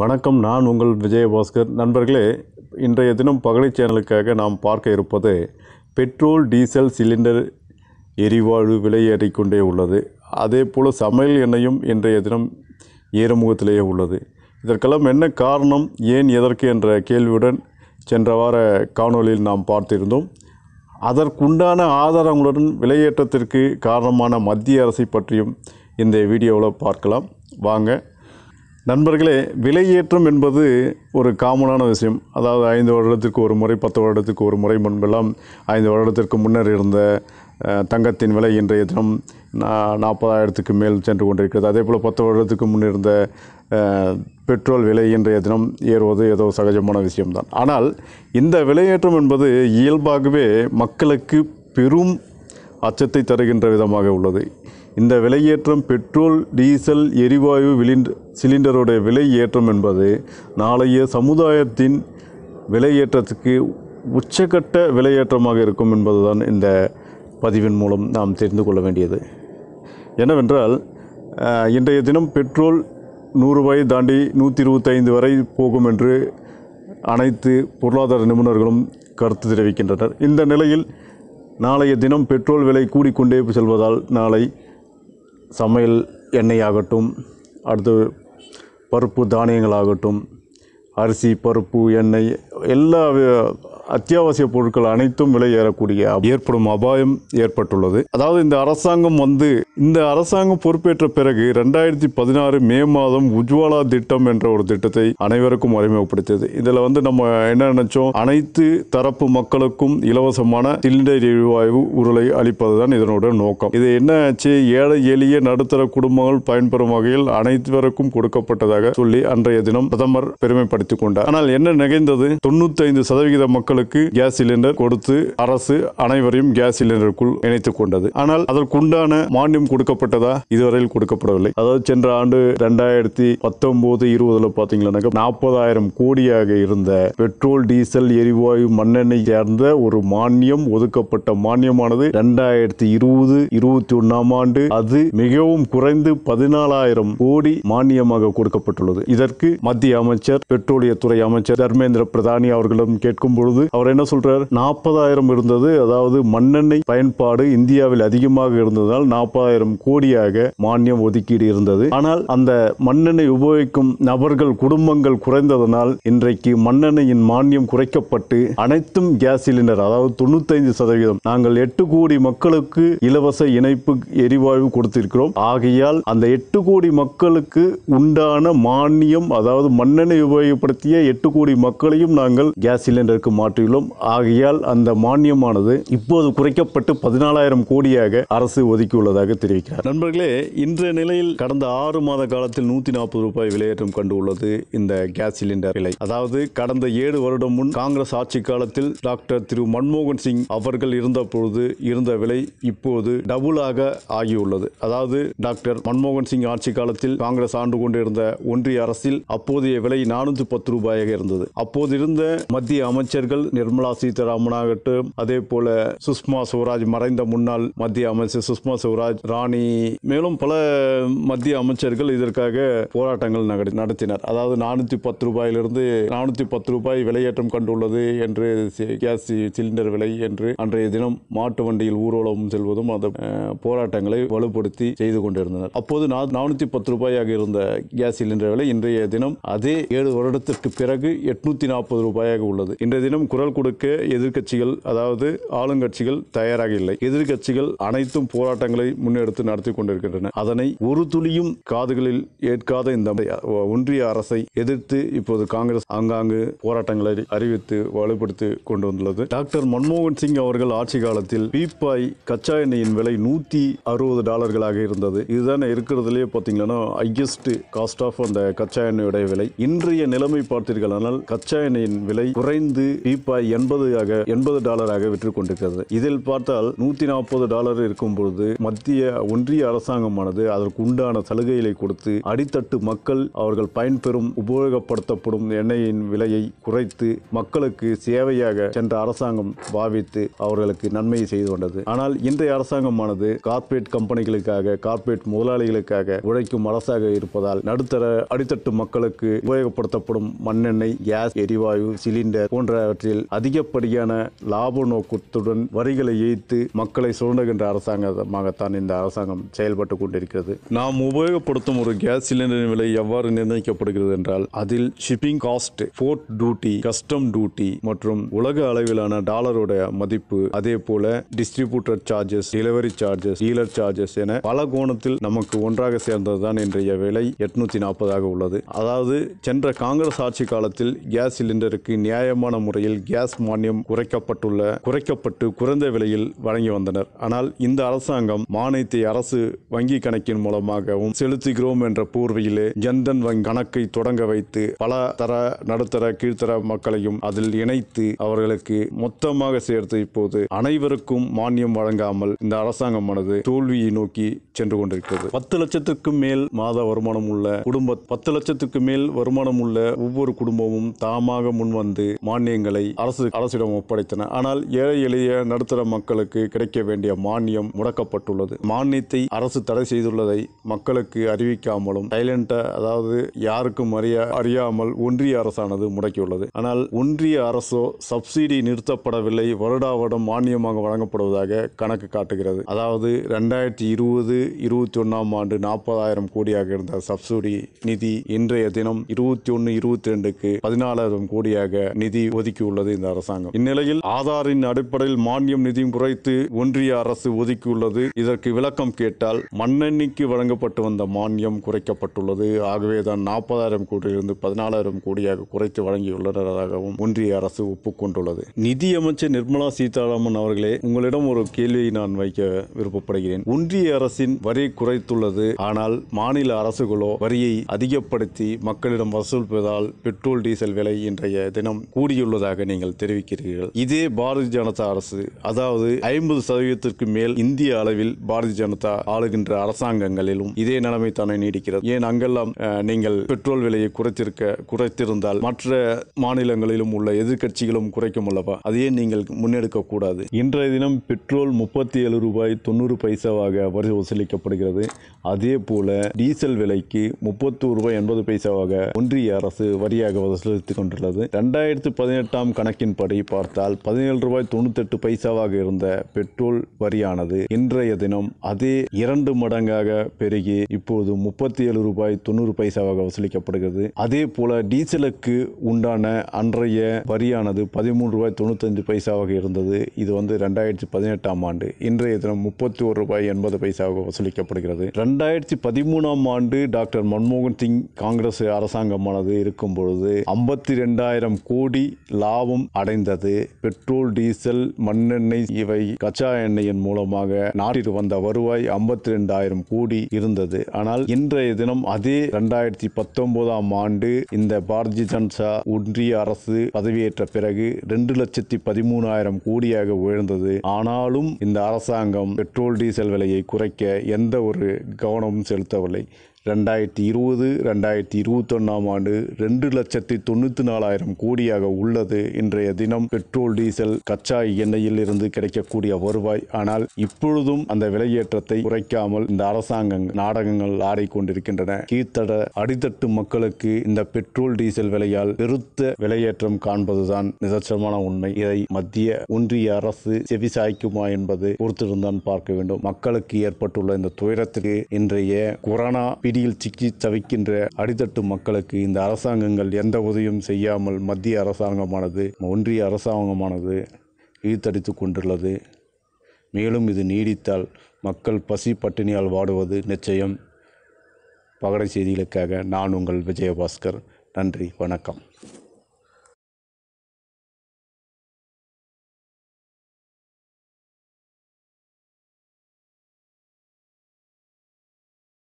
வணக்கம் நான் உங்கள் விஜயபாஸ்கர் நண்பர்களே இன்றைய தினம் பகலை சேனலுக்காக நாம் பார்க்க இருப்பது பெட்ரோல் டீசல் சிலிண்டர் எரிவாழ்வு விலையேறி கொண்டே உள்ளது அதே போல் சமையல் எண்ணெயும் இன்றைய தினம் ஏறுமுகத்திலேயே உள்ளது இதற்கெல்லாம் என்ன காரணம் ஏன் எதற்கு என்ற கேள்வியுடன் சென்ற வார காணொலியில் நாம் பார்த்திருந்தோம் அதற்குண்டான ஆதாரங்களுடன் விலையேற்றத்திற்கு காரணமான மத்திய அரசை பற்றியும் இந்த வீடியோவில் பார்க்கலாம் வாங்க நண்பர்களே விலையேற்றம் என்பது ஒரு காமனான விஷயம் அதாவது ஐந்து வருடத்திற்கு ஒரு முறை பத்து வருடத்துக்கு ஒரு முறை முன்பெல்லாம் ஐந்து வருடத்திற்கு முன்னர் இருந்த தங்கத்தின் விலை இன்றைய தினம் நாற்பதாயிரத்துக்கு மேல் சென்று கொண்டிருக்கிறது அதே போல் பத்து வருடத்துக்கு முன்னிருந்த இருந்த பெட்ரோல் விலை இன்றைய தினம் ஏறுவது ஏதோ சகஜமான விஷயம்தான் ஆனால் இந்த விலையேற்றம் என்பது இயல்பாகவே மக்களுக்கு பெரும் அச்சத்தை தருகின்ற விதமாக உள்ளது இந்த விலையேற்றம் பெட்ரோல் டீசல் எரிவாயு விலிண்ட் சிலிண்டருடைய விலை ஏற்றம் என்பது நாளைய சமுதாயத்தின் விலையேற்றத்துக்கு உச்சக்கட்ட விலையேற்றமாக இருக்கும் என்பதுதான் இந்த பதிவின் மூலம் நாம் தெரிந்து கொள்ள வேண்டியது என்னவென்றால் இன்றைய தினம் பெட்ரோல் நூறுரூபாயை தாண்டி நூற்றி இருபத்தைந்து வரை போகும் என்று அனைத்து பொருளாதார நிபுணர்களும் கருத்து தெரிவிக்கின்றனர் இந்த நிலையில் நாளைய தினம் பெட்ரோல் விலை கூடிக்கொண்டே செல்வதால் நாளை சமையல் எண்ணெய் ஆகட்டும் அடுத்து பருப்பு தானியங்களாகட்டும் அரிசி பருப்பு எண்ணெய் எல்லா அத்தியாவசிய பொருட்கள் அனைத்தும் விலை ஏறக்கூடிய ஏற்படும் அபாயம் ஏற்பட்டுள்ளது அதாவது இந்த அரசாங்கம் வந்து இந்த அரசாங்கம் பொறுப்பேற்ற பிறகு ரெண்டாயிரத்தி பதினாறு மே மாதம் உஜ்வாலா திட்டம் என்ற ஒரு திட்டத்தை அனைவருக்கும் அறிமுகப்படுத்தியது இதில் வந்து நம்ம என்ன நினைச்சோம் அனைத்து தரப்பு மக்களுக்கும் இலவசமான சிலிண்டர் எரிவாயு உருளை அளிப்பதுதான் இதனுடைய நோக்கம் இது என்ன ஆச்சு ஏழை எளிய நடுத்தர குடும்பங்கள் பயன்பெறும் வகையில் அனைவருக்கும் கொடுக்கப்பட்டதாக சொல்லி அன்றைய தினம் பிரதமர் பெருமைப்படுத்திக் கொண்டார் ஆனால் என்ன நிகழ்ந்தது தொண்ணூத்தி ஐந்து சதவிகித மக்கள் மக்களுக்கு கேஸ் சிலிண்டர் கொடுத்து அரசு அனைவரையும் கேஸ் சிலிண்டருக்குள் இணைத்துக் கொண்டது ஆனால் அதற்குண்டான மானியம் கொடுக்கப்பட்டதா இதுவரையில் கொடுக்கப்படவில்லை அதாவது சென்ற ஆண்டு ரெண்டாயிரத்தி பத்தொன்பது இருபதுல பாத்தீங்கன்னா நாற்பதாயிரம் கோடியாக இருந்த பெட்ரோல் டீசல் எரிவாயு மண்ணெண்ணெய் சேர்ந்த ஒரு மானியம் ஒதுக்கப்பட்ட மானியமானது ரெண்டாயிரத்தி இருபது இருபத்தி ஒன்னாம் ஆண்டு அது மிகவும் குறைந்து பதினாலாயிரம் கோடி மானியமாக கொடுக்கப்பட்டுள்ளது இதற்கு மத்திய அமைச்சர் பெட்ரோலியத்துறை அமைச்சர் தர்மேந்திர பிரதானி அவர்களிடம் கேட்கும் பொழுது அவர் என்ன சொல்றாரு நாற்பதாயிரம் இருந்தது அதாவது மண்ணெண்ணெய் பயன்பாடு இந்தியாவில் அதிகமாக இருந்ததால் நாற்பதாயிரம் கோடியாக மானியம் ஒதுக்கீடு இருந்தது ஆனால் அந்த மண்ணெண்ணெய் உபயோகிக்கும் நபர்கள் குடும்பங்கள் குறைந்ததனால் இன்றைக்கு மண்ணெண்ணெயின் மானியம் குறைக்கப்பட்டு அனைத்தும் கேஸ் சிலிண்டர் அதாவது தொண்ணூத்தி சதவீதம் நாங்கள் எட்டு கோடி மக்களுக்கு இலவச இணைப்பு எரிவாயு கொடுத்திருக்கிறோம் ஆகையால் அந்த எட்டு கோடி மக்களுக்கு உண்டான மானியம் அதாவது மண்ணெண்ணெய் உபயோகப்படுத்திய எட்டு கோடி மக்களையும் நாங்கள் கேஸ் சிலிண்டருக்கு மாற்ற காட்டிலும் ஆகையால் அந்த மானியமானது இப்போது குறைக்கப்பட்டு பதினாலாயிரம் கோடியாக அரசு ஒதுக்கியுள்ளதாக தெரிவிக்கிறார் நண்பர்களே இன்றைய நிலையில் கடந்த ஆறு மாத காலத்தில் நூற்றி நாற்பது ரூபாய் விலையேற்றம் கண்டுள்ளது இந்த கேஸ் சிலிண்டர் விலை அதாவது கடந்த ஏழு வருடம் முன் காங்கிரஸ் ஆட்சி காலத்தில் டாக்டர் திரு மன்மோகன் சிங் அவர்கள் இருந்த பொழுது இருந்த விலை இப்போது டபுளாக ஆகியுள்ளது அதாவது டாக்டர் மன்மோகன் சிங் ஆட்சி காலத்தில் காங்கிரஸ் ஆண்டு கொண்டிருந்த ஒன்றிய அரசில் அப்போதைய விலை நானூத்தி பத்து ரூபாயாக இருந்தது அப்போது இருந்த மத்திய அமைச்சர்கள் நிர்மலா சீதாராமன் ஆகட்டும் அதே போல சுஷ்மா சுவராஜ் மறைந்த முன்னாள் மத்திய அமைச்சர் சுஷ்மா சுவராஜ் ராணி மேலும் பல மத்திய அமைச்சர்கள் இதற்காக போராட்டங்கள் நடத்தினர் அதாவது நானூற்றி பத்து ரூபாயிலிருந்து நானூற்றி பத்து ரூபாய் விலையேற்றம் கண்டுள்ளது என்று கேஸ் சிலிண்டர் விலை என்று அன்றைய தினம் மாட்டு வண்டியில் ஊர்வலம் செல்வதும் அந்த போராட்டங்களை வலுப்படுத்தி செய்து கொண்டிருந்தனர் அப்போது நானூற்றி பத்து ரூபாயாக இருந்த கேஸ் சிலிண்டர் விலை இன்றைய தினம் அதே ஏழு வருடத்திற்கு பிறகு எட்நூத்தி நாற்பது ரூபாயாக உள்ளது இன்றைய தினம் குரல் கொடுக்க எதிர்கட்சிகள் அதாவது ஆளுங்கட்சிகள் தயாராக இல்லை எதிர்கட்சிகள் அனைத்தும் போராட்டங்களை முன்னெடுத்து நடத்தி கொண்டிருக்கின்றன அதனை ஒரு துளியும் காதுகளில் ஏற்காத இந்த ஒன்றிய அரசை எதிர்த்து இப்போது காங்கிரஸ் ஆங்காங்கு போராட்டங்களை அறிவித்து வலுப்படுத்தி கொண்டு வந்துள்ளது டாக்டர் மன்மோகன் சிங் அவர்கள் ஆட்சி காலத்தில் பீப்பாய் கச்சா எண்ணெயின் விலை நூற்றி அறுபது டாலர்களாக இருந்தது இதுதானே இருக்கிறதுலே பார்த்தீங்கன்னா ஹையஸ்ட் காஸ்ட் ஆஃப் அந்த கச்சா எண்ணெயுடைய விலை இன்றைய நிலைமை பார்த்தீர்களானால் கச்சா எண்ணெயின் விலை குறைந்து குறிப்பாக எண்பதுக்காக எண்பது டாலராக விற்று கொண்டிருக்கிறது இதில் பார்த்தால் நூற்றி நாற்பது டாலர் இருக்கும் பொழுது மத்திய ஒன்றிய அரசாங்கமானது அதற்கு உண்டான சலுகைகளை கொடுத்து அடித்தட்டு மக்கள் அவர்கள் பயன்பெறும் உபயோகப்படுத்தப்படும் எண்ணெயின் விலையை குறைத்து மக்களுக்கு சேவையாக சென்ற அரசாங்கம் பாவித்து அவர்களுக்கு நன்மை செய்து கொண்டது ஆனால் இன்றைய அரசாங்கமானது கார்ப்பரேட் கம்பெனிகளுக்காக கார்ப்பரேட் முதலாளிகளுக்காக உழைக்கும் அரசாக இருப்பதால் நடுத்தர அடித்தட்டு மக்களுக்கு உபயோகப்படுத்தப்படும் மண்ணெண்ணெய் கேஸ் எரிவாயு சிலிண்டர் போன்றவற்றை விஷயத்தில் அதிகப்படியான லாப நோக்கத்துடன் வரிகளை ஏய்த்து மக்களை சுரண்டுகின்ற அரசாங்கமாகத்தான் இந்த அரசாங்கம் செயல்பட்டு கொண்டிருக்கிறது நாம் உபயோகப்படுத்தும் ஒரு கேஸ் சிலிண்டரின் விலை எவ்வாறு நிர்ணயிக்கப்படுகிறது என்றால் அதில் shipping cost port duty custom duty மற்றும் உலக அளவிலான டாலருடைய மதிப்பு அதே போல distributor charges delivery charges dealer charges என பல கோணத்தில் நமக்கு ஒன்றாக சேர்ந்ததுதான் இன்றைய விலை எட்நூத்தி நாற்பதாக உள்ளது அதாவது சென்ற காங்கிரஸ் ஆட்சி காலத்தில் கேஸ் சிலிண்டருக்கு நியாயமான முறையில் கேஸ் மானியம் குறைக்கப்பட்டுள்ள குறைக்கப்பட்டு குறைந்த விலையில் வழங்கி வந்தனர் ஆனால் இந்த அரசாங்கம் மானியத்தை அரசு வங்கி கணக்கின் மூலமாகவும் செலுத்துகிறோம் என்ற போர்வையிலே ஜன்தன் வங்கி கணக்கை தொடங்க வைத்து பல தர நடுத்தர கீழ்த்தர மக்களையும் அதில் இணைத்து அவர்களுக்கு மொத்தமாக சேர்த்து இப்போது அனைவருக்கும் மானியம் வழங்காமல் இந்த அரசாங்கமானது தோல்வியை நோக்கி சென்று கொண்டிருக்கிறது பத்து லட்சத்துக்கும் மேல் மாத வருமானம் உள்ள குடும்ப பத்து லட்சத்துக்கு மேல் வருமானம் உள்ள ஒவ்வொரு குடும்பமும் தாமாக முன்வந்து மானியங்களை அரசு அரசிடம் ஒப்படைத்தன ஆனால் ஏழை எளிய நடுத்தர மக்களுக்கு கிடைக்க வேண்டிய மானியம் முடக்கப்பட்டுள்ளது மானியத்தை அரசு தடை செய்துள்ளதை மக்களுக்கு அறிவிக்காமலும் சைலண்டா அதாவது யாருக்கும் அறிய அறியாமல் ஒன்றிய அரசானது முடக்கியுள்ளது ஆனால் ஒன்றிய அரசோ சப்சிடி நிறுத்தப்படவில்லை வருடா வருடம் மானியமாக வழங்கப்படுவதாக கணக்கு காட்டுகிறது அதாவது ரெண்டாயிரத்தி இருபது இருபத்தி ஒன்னாம் ஆண்டு நாற்பதாயிரம் கோடியாக இருந்த சப்சிடி நிதி இன்றைய தினம் இருபத்தி ஒன்று இருபத்தி ரெண்டுக்கு பதினாலாயிரம் கோடியாக நிதி ஒதுக்கியுள்ளது உள்ளது இந்த அரசாங்கம் இந்நிலையில் ஆதாரின் அடிப்படையில் மானியம் நிதியும் குறைத்து ஒன்றிய அரசு ஒதுக்கியுள்ளது இதற்கு விளக்கம் கேட்டால் மண்ணெண்ணிக்கு வழங்கப்பட்டு வந்த மானியம் குறைக்கப்பட்டுள்ளது ஆகவே தான் நாற்பதாயிரம் கோடியிலிருந்து பதினாலாயிரம் கோடியாக குறைத்து வழங்கியுள்ளதாகவும் ஒன்றிய அரசு ஒப்புக்கொண்டுள்ளது நிதியமைச்சர் நிர்மலா சீதாராமன் அவர்களே உங்களிடம் ஒரு கேள்வியை நான் வைக்க விருப்பப்படுகிறேன் ஒன்றிய அரசின் வரி குறைத்துள்ளது ஆனால் மாநில அரசுகளோ வரியை அதிகப்படுத்தி மக்களிடம் வசூலிப்பதால் பெட்ரோல் டீசல் விலை இன்றைய தினம் கூடியுள்ளதாக நீங்கள் தெரிவிக்கிறீர்கள் இதே பாரதிய ஜனதா அரசு அதாவது ஐம்பது சதவீதத்திற்கு மேல் இந்திய அளவில் பாரதிய ஜனதா ஆளுகின்ற அரசாங்கங்களிலும் இதே நிலைமை தானே நீடிக்கிறது ஏன் அங்கெல்லாம் நீங்கள் பெட்ரோல் விலையை குறைத்திருக்க குறைத்திருந்தால் மற்ற மாநிலங்களிலும் உள்ள எதிர்கட்சிகளும் குறைக்கும் அல்லவா அதையே நீங்கள் முன்னெடுக்க கூடாது இன்றைய தினம் பெட்ரோல் முப்பத்தி ஏழு ரூபாய் தொண்ணூறு பைசாவாக வரி வசூலிக்கப்படுகிறது அதே போல டீசல் விலைக்கு முப்பத்தி ரூபாய் எண்பது பைசாவாக ஒன்றிய அரசு வரியாக வசூலித்துக் கொண்டுள்ளது இரண்டாயிரத்தி பதினெட்டாம் கணக்கின்படி பார்த்தால் பதினேழு ரூபாய் தொண்ணூத்தெட்டு பைசாவாக இருந்த பெட்ரோல் வரியானது இன்றைய தினம் அதே இரண்டு மடங்காக பெருகி இப்போது முப்பத்தி ஏழு ரூபாய் தொண்ணூறு பைசாவாக வசூலிக்கப்படுகிறது அதே போல டீசலுக்கு உண்டான அன்றைய வரியானது பதிமூன்று ரூபாய் தொண்ணூத்தஞ்சு பைசாவாக இருந்தது இது வந்து ரெண்டாயிரத்தி பதினெட்டாம் ஆண்டு இன்றைய தினம் முப்பத்தி ஒரு ரூபாய் எண்பது பைசாவாக வசூலிக்கப்படுகிறது ரெண்டாயிரத்தி பதிமூணாம் ஆண்டு டாக்டர் மன்மோகன் சிங் காங்கிரஸ் அரசாங்கமானது இருக்கும் பொழுது ஐம்பத்தி ரெண்டாயிரம் கோடி லாபம் லாபம் அடைந்தது பெட்ரோல் டீசல் மண்ணெண்ணெய் இவை கச்சா எண்ணெயின் மூலமாக நாட்டிற்கு வந்த வருவாய் ஐம்பத்தி ரெண்டாயிரம் கோடி இருந்தது ஆனால் இன்றைய தினம் அதே இரண்டாயிரத்தி பத்தொன்பதாம் ஆண்டு இந்த பாரதிய ஜனதா ஒன்றிய அரசு பதவியேற்ற பிறகு ரெண்டு லட்சத்தி பதிமூணாயிரம் கோடியாக உயர்ந்தது ஆனாலும் இந்த அரசாங்கம் பெட்ரோல் டீசல் விலையை குறைக்க எந்த ஒரு கவனமும் செலுத்தவில்லை ரெண்டாயிரத்தி இருபது ரெண்டாயிரத்தி இருபத்தொன்னாம் ஆண்டு ரெண்டு லட்சத்தி தொண்ணூற்றி நாலாயிரம் கோடியாக உள்ளது இன்றைய தினம் பெட்ரோல் டீசல் கச்சா எண்ணெயில் இருந்து கிடைக்கக்கூடிய வருவாய் ஆனால் இப்பொழுதும் அந்த விலையேற்றத்தை குறைக்காமல் இந்த அரசாங்க நாடகங்கள் ஆடிக்கொண்டிருக்கின்றன கீழ்த்தட அடித்தட்டு மக்களுக்கு இந்த பெட்ரோல் டீசல் விலையால் பெருத்த விலையேற்றம் காண்பதுதான் நிதர்சனமான உண்மை இதை மத்திய ஒன்றிய அரசு செவிசாய்க்குமா என்பது பொறுத்திருந்தான் பார்க்க வேண்டும் மக்களுக்கு ஏற்பட்டுள்ள இந்த துயரத்திற்கு இன்றைய கொரோனா பிடி பிடியில் சிக்கி தவிக்கின்ற அடித்தட்டு மக்களுக்கு இந்த அரசாங்கங்கள் எந்த உதவியும் செய்யாமல் மத்திய அரசாங்கமானது ஒன்றிய அரசாங்கமானது இழுத்தடித்து கொண்டுள்ளது மேலும் இது நீடித்தால் மக்கள் பசி பட்டினியால் வாடுவது நிச்சயம் பகடை செய்திகளுக்காக நான் உங்கள் விஜயபாஸ்கர் நன்றி வணக்கம்